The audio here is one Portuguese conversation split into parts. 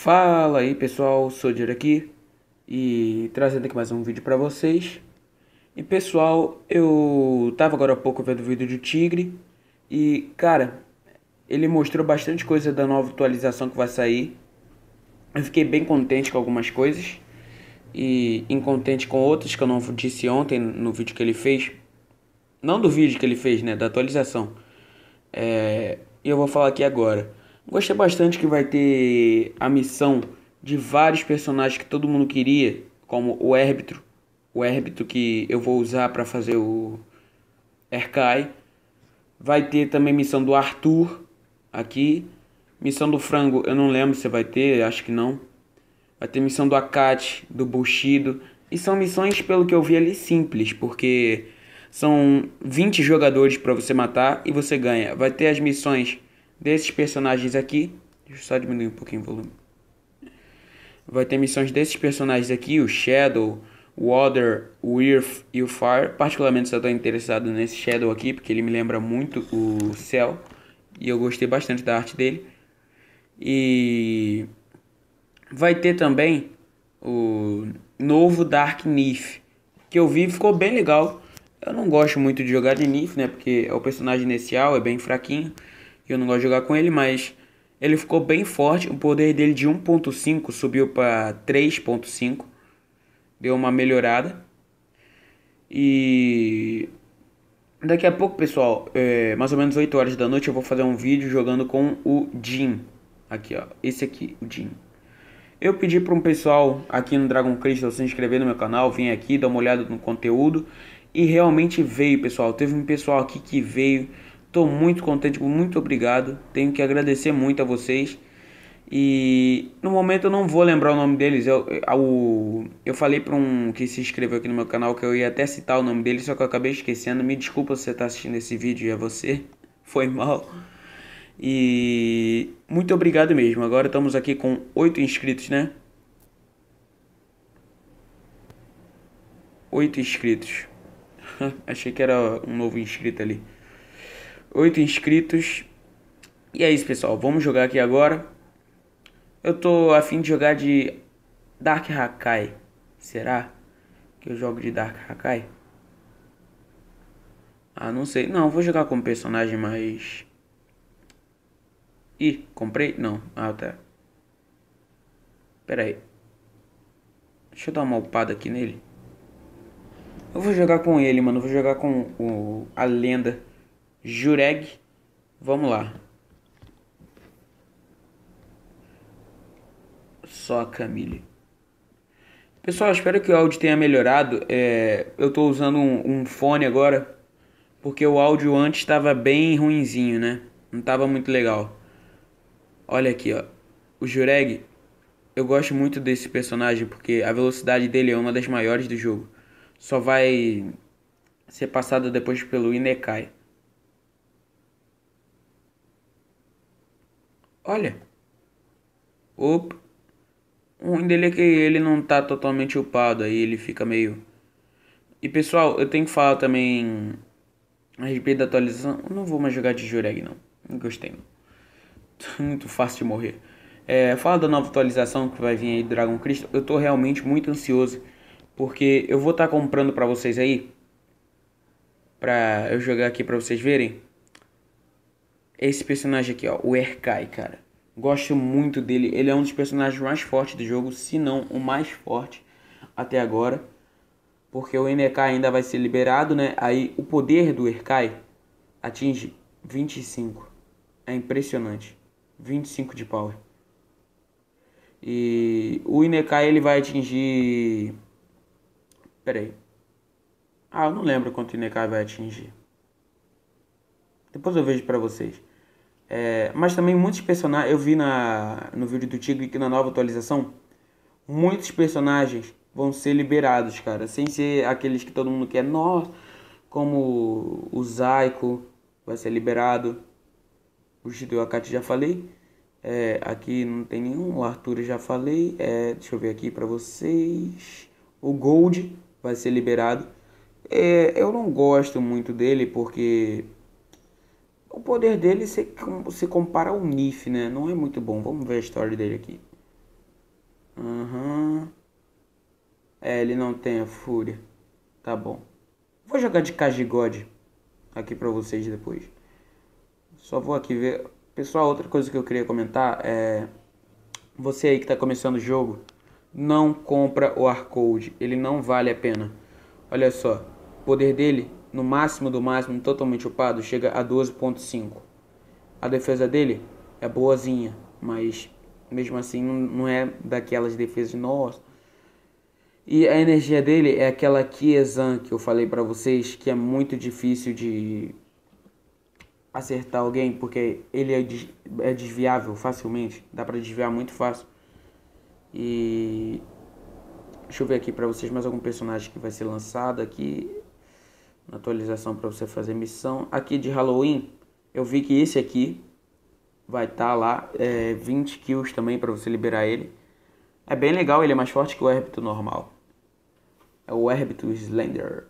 Fala aí pessoal, sou Dir aqui e trazendo aqui mais um vídeo para vocês. E pessoal, eu tava agora há pouco vendo o vídeo do Tigre e cara, ele mostrou bastante coisa da nova atualização que vai sair. Eu fiquei bem contente com algumas coisas e incontente com outras que eu não disse ontem no vídeo que ele fez. Não do vídeo que ele fez, né, da atualização. É... E eu vou falar aqui agora. Gostei bastante que vai ter a missão de vários personagens que todo mundo queria, como o árbitro, o árbitro que eu vou usar para fazer o Erkai. Vai ter também missão do Arthur aqui. Missão do Frango, eu não lembro se vai ter, acho que não. Vai ter missão do Akate, do Bushido. E são missões, pelo que eu vi ali, simples, porque são 20 jogadores para você matar e você ganha. Vai ter as missões desses personagens aqui. Deixa eu só diminuir um pouquinho o volume. Vai ter missões desses personagens aqui, o Shadow, o Other, o Earth e o Fire. Particularmente eu estou interessado nesse Shadow aqui, porque ele me lembra muito o Cell. E eu gostei bastante da arte dele. E vai ter também o novo Dark Nif, que eu vi ficou bem legal. Eu não gosto muito de jogar de Nif, né? Porque é o personagem inicial, é bem fraquinho eu não gosto de jogar com ele, mas ele ficou bem forte. O poder dele de 1.5 subiu para 3.5. Deu uma melhorada. E daqui a pouco, pessoal, é, mais ou menos 8 horas da noite, eu vou fazer um vídeo jogando com o Jim. Aqui, ó. Esse aqui, o Jim. Eu pedi para um pessoal aqui no Dragon Crystal se inscrever no meu canal, vem aqui, dá uma olhada no conteúdo. E realmente veio, pessoal. Teve um pessoal aqui que veio, Estou muito contente, tipo, muito obrigado. Tenho que agradecer muito a vocês. E no momento eu não vou lembrar o nome deles. Eu, eu, eu falei para um que se inscreveu aqui no meu canal que eu ia até citar o nome dele, só que eu acabei esquecendo. Me desculpa se você está assistindo esse vídeo e é você. Foi mal. E muito obrigado mesmo. Agora estamos aqui com oito inscritos, né? Oito inscritos. Achei que era um novo inscrito ali. 8 inscritos. E é isso, pessoal. Vamos jogar aqui agora. Eu tô afim de jogar de Dark Hakai. Será que eu jogo de Dark Hakai? Ah, não sei. Não, vou jogar como personagem mais... Ih, comprei? Não. Ah, tá. Pera aí. Deixa eu dar uma upada aqui nele. Eu vou jogar com ele, mano. Eu vou jogar com o... a lenda. Jureg. Vamos lá. Só a Camille. Pessoal, espero que o áudio tenha melhorado. É, eu estou usando um, um, fone agora, porque o áudio antes estava bem ruinzinho, né? Não estava muito legal. Olha aqui, ó. O Jureg, eu gosto muito desse personagem porque a velocidade dele é uma das maiores do jogo. Só vai ser passada depois pelo Inekai. Olha. Opa. O ruim dele é que ele não tá totalmente upado, aí ele fica meio... E pessoal, eu tenho que falar também a respeito da atualização. Eu não vou mais jogar de Jureg, não. Não gostei, não. muito fácil de morrer. É, fala da nova atualização que vai vir aí, Dragon Crystal. Eu tô realmente muito ansioso. Porque eu vou estar tá comprando pra vocês aí. Pra eu jogar aqui pra vocês verem esse personagem aqui, ó, o Erkai, cara. Gosto muito dele. Ele é um dos personagens mais fortes do jogo, se não o mais forte até agora. Porque o NK ainda vai ser liberado, né? Aí o poder do Erkai atinge 25. É impressionante. 25 de power. E o Inekai ele vai atingir. Pera aí. Ah, eu não lembro quanto o Inekai vai atingir. Depois eu vejo para vocês. É, mas também muitos personagens. Eu vi na, no vídeo do Tigre que na nova atualização, muitos personagens vão ser liberados, cara. Sem ser aqueles que todo mundo quer. Nossa, como o Zaiko vai ser liberado. O o Akati já falei. É, aqui não tem nenhum. O Arthur já falei. É, deixa eu ver aqui pra vocês. O Gold vai ser liberado. É, eu não gosto muito dele porque o poder dele se, se compara ao Nif, né? Não é muito bom. Vamos ver a história dele aqui. Uhum. É, ele não tem a fúria. Tá bom. Vou jogar de Kajigod aqui pra vocês depois. Só vou aqui ver. Pessoal, outra coisa que eu queria comentar é... Você aí que tá começando o jogo, não compra o Arcode. Ele não vale a pena. Olha só. O poder dele no máximo do máximo, totalmente upado, chega a 12.5. A defesa dele é boazinha, mas mesmo assim não é daquelas defesas nossas. E a energia dele é aquela Kiezan que eu falei para vocês, que é muito difícil de acertar alguém, porque ele é, é desviável facilmente, dá para desviar muito fácil. E deixa eu ver aqui para vocês mais algum personagem que vai ser lançado aqui na atualização para você fazer missão. Aqui de Halloween, eu vi que esse aqui vai estar tá lá, é, 20 kills também para você liberar ele. É bem legal, ele é mais forte que o Herbito normal. É o Herbito Slender.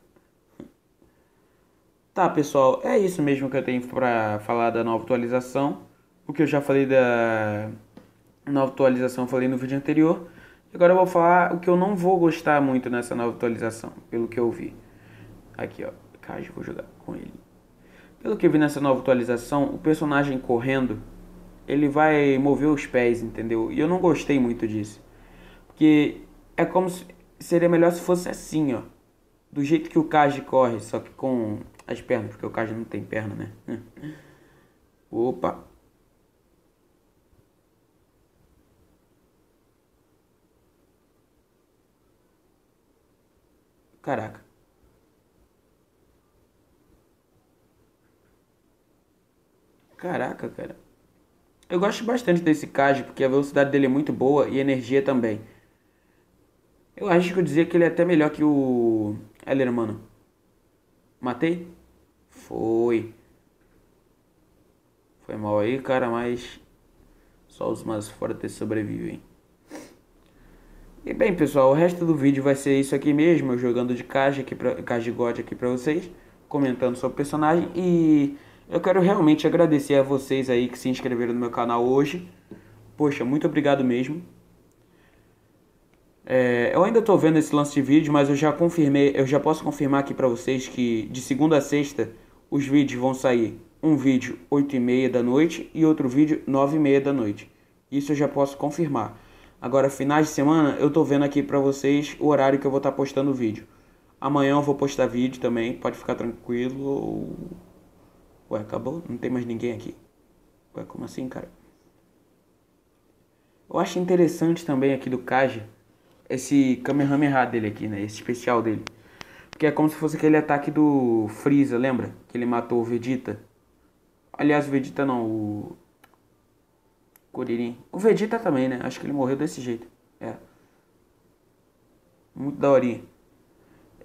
Tá, pessoal, é isso mesmo que eu tenho para falar da nova atualização. O que eu já falei da nova atualização, falei no vídeo anterior. Agora eu vou falar o que eu não vou gostar muito nessa nova atualização, pelo que eu vi. Aqui, ó. Kage vou jogar com ele. Pelo que vi nessa nova atualização, o personagem correndo, ele vai mover os pés, entendeu? E eu não gostei muito disso. Porque é como se seria melhor se fosse assim, ó. Do jeito que o Kaji corre, só que com as pernas, porque o Kaji não tem perna, né? Opa. Caraca. Caraca, cara. Eu gosto bastante desse Kage porque a velocidade dele é muito boa e energia também. Eu acho que eu dizer que ele é até melhor que o Heller, mano. Matei? Foi. Foi mal aí, cara, mas só os mais fortes sobrevivem. E bem, pessoal, o resto do vídeo vai ser isso aqui mesmo, jogando de Kage aqui pra, Kage God aqui pra vocês, comentando sobre o personagem e eu quero realmente agradecer a vocês aí que se inscreveram no meu canal hoje. Poxa, muito obrigado mesmo. É, eu ainda tô vendo esse lance de vídeo, mas eu já confirmei, eu já posso confirmar aqui para vocês que de segunda a sexta os vídeos vão sair um vídeo 8 e meia da noite e outro vídeo 9 e meia da noite. Isso eu já posso confirmar. Agora, finais de semana, eu tô vendo aqui para vocês o horário que eu vou estar tá postando o vídeo. Amanhã eu vou postar vídeo também, pode ficar tranquilo. Ué, acabou? Não tem mais ninguém aqui? Ué, como assim, cara? Eu acho interessante também aqui do Kaji esse Kamehameha dele aqui, né? Esse especial dele. Porque é como se fosse aquele ataque do Freeza, lembra? Que ele matou o Vegeta. Aliás, o Vegeta não, o. Kuririn. O Vegeta também, né? Acho que ele morreu desse jeito. É. Muito daorinha.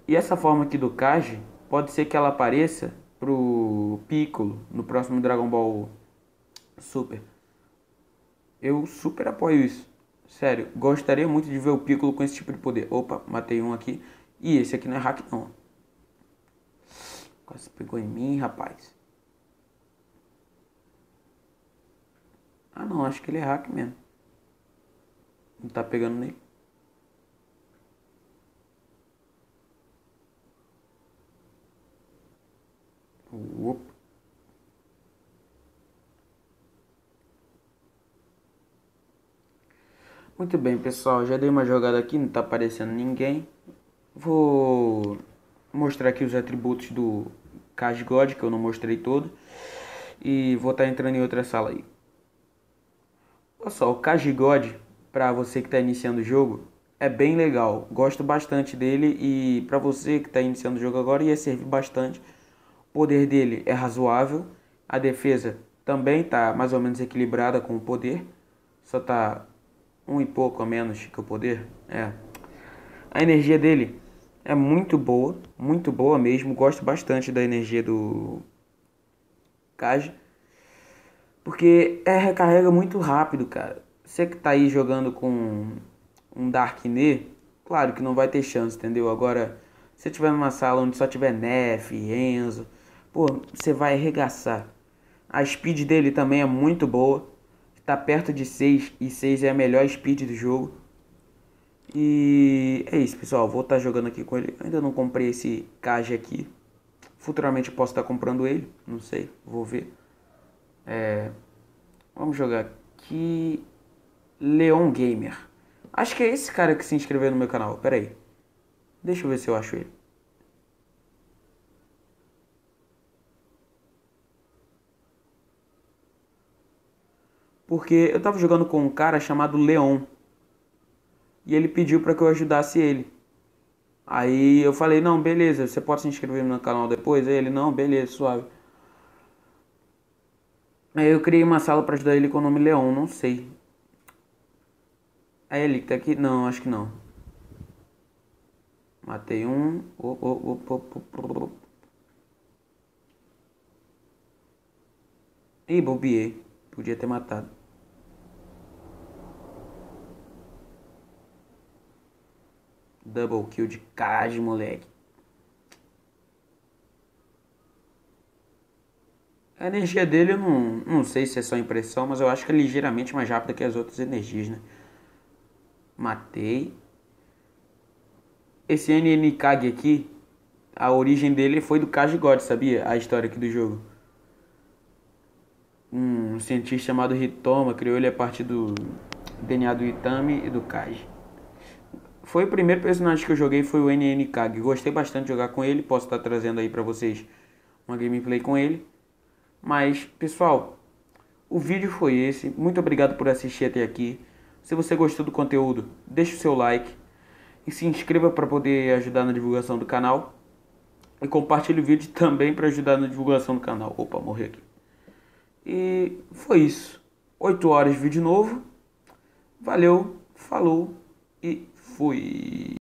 E essa forma aqui do Kaji, pode ser que ela apareça pro Piccolo no próximo Dragon Ball Super. Eu super apoio isso. Sério, gostaria muito de ver o Piccolo com esse tipo de poder. Opa, matei um aqui. E esse aqui não é hack não. Quase pegou em mim, rapaz. Ah não, acho que ele é hack mesmo. Não tá pegando nele. Muito bem, pessoal, já dei uma jogada aqui, não está aparecendo ninguém. Vou mostrar aqui os atributos do God, que eu não mostrei todo. E vou estar tá entrando em outra sala aí. Olha só, o God, para você que está iniciando o jogo, é bem legal. Gosto bastante dele e para você que está iniciando o jogo agora, ia servir bastante. O poder dele é razoável. A defesa também está mais ou menos equilibrada com o poder. Só está um e pouco a menos que o poder. É. A energia dele é muito boa, muito boa mesmo. Gosto bastante da energia do Kage Porque é recarrega muito rápido, cara. Você que tá aí jogando com um Dark Ne, claro que não vai ter chance, entendeu? Agora, se tiver numa sala onde só tiver Nef, Enzo, pô, você vai arregaçar. A speed dele também é muito boa tá perto de 6 e 6 é a melhor speed do jogo. E é isso, pessoal. Vou estar tá jogando aqui com ele. Ainda não comprei esse cage aqui. Futuramente posso estar tá comprando ele, não sei, vou ver. É... Vamos jogar aqui. Leon Gamer. Acho que é esse cara que se inscreveu no meu canal. Pera aí. Deixa eu ver se eu acho ele. porque eu tava jogando com um cara chamado Leon. E ele pediu para que eu ajudasse ele. Aí eu falei: "Não, beleza, você pode se inscrever no canal depois". Aí ele: "Não, beleza, suave". Aí eu criei uma sala para ajudar ele com o nome Leon, não sei. É ele que tá aqui? Não, acho que não. Matei um. Oh, oh, oh, Ih, bobiei. Podia ter matado. Double kill de Kaji, moleque. A energia dele, eu não, não sei se é só impressão, mas eu acho que é ligeiramente mais rápida que as outras energias, né? Matei. Esse Kage aqui, a origem dele foi do Kaji God, sabia? A história aqui do jogo. Um cientista chamado Ritoma criou ele a partir do DNA do Itami e do Kaji. Foi o primeiro personagem que eu joguei, foi o NnK Gostei bastante de jogar com ele, posso estar trazendo aí para vocês uma gameplay com ele. Mas, pessoal, o vídeo foi esse. Muito obrigado por assistir até aqui. Se você gostou do conteúdo, deixe o seu like e se inscreva para poder ajudar na divulgação do canal. E compartilhe o vídeo também para ajudar na divulgação do canal. Opa, morri aqui. E foi isso. 8 horas, vídeo novo. Valeu, falou e Fui!